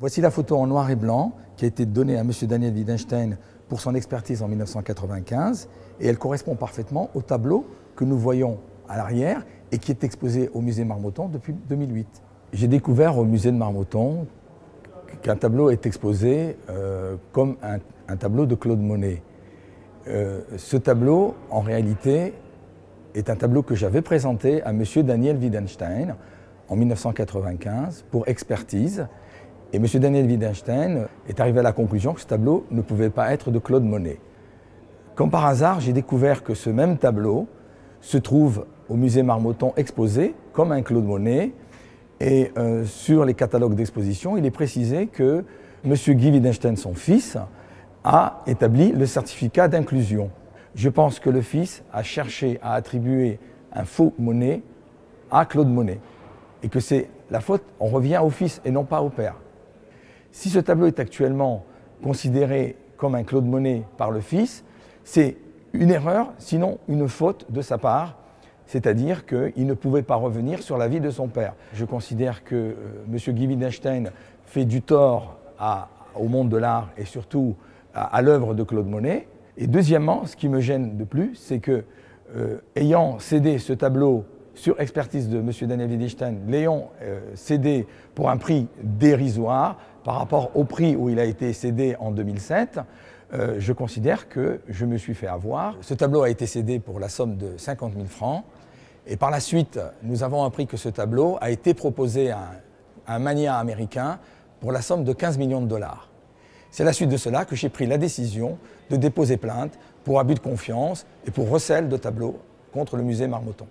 Voici la photo en noir et blanc qui a été donnée à M. Daniel Wiedenstein pour son expertise en 1995 et elle correspond parfaitement au tableau que nous voyons à l'arrière et qui est exposé au musée Marmottan depuis 2008. J'ai découvert au musée de Marmottan qu'un tableau est exposé euh, comme un, tableau de Claude Monet. Euh, ce tableau, en réalité, est un tableau que j'avais présenté à M. Daniel Wiedenstein en 1995 pour expertise. Et M. Daniel Wittgenstein est arrivé à la conclusion que ce tableau ne pouvait pas être de Claude Monet. Comme par hasard, j'ai découvert que ce même tableau se trouve au musée Marmotton exposé comme un Claude Monet. Et euh, sur les catalogues d'exposition, il est précisé que M. Guy Wittgenstein, son fils, a établi le certificat d'inclusion. Je pense que le fils a cherché à attribuer un faux Monet à Claude Monet. Et que c'est la faute, on revient au fils et non pas au père. Si ce tableau est actuellement considéré comme un Claude Monet par le fils, c'est une erreur, sinon une faute de sa part, c'est-à-dire qu'il ne pouvait pas revenir sur la vie de son père. Je considère que euh, M. Guy Wittgenstein fait du tort au monde de l'art et surtout à, l'œuvre de Claude Monet. Et deuxièmement, ce qui me gêne de plus, c'est que, euh, ayant cédé ce tableau sur expertise de M. Daniel Wittgenstein, Léon euh, cédé pour un prix dérisoire par rapport au prix où il a été cédé en 2007. Euh, je considère que je me suis fait avoir. Ce tableau a été cédé pour la somme de 50 000 francs. Et par la suite, nous avons appris que ce tableau a été proposé à un, mania américain pour la somme de 15 millions de dollars. C'est à la suite de cela que j'ai pris la décision de déposer plainte pour abus de confiance et pour recel de tableaux contre le musée Marmotton.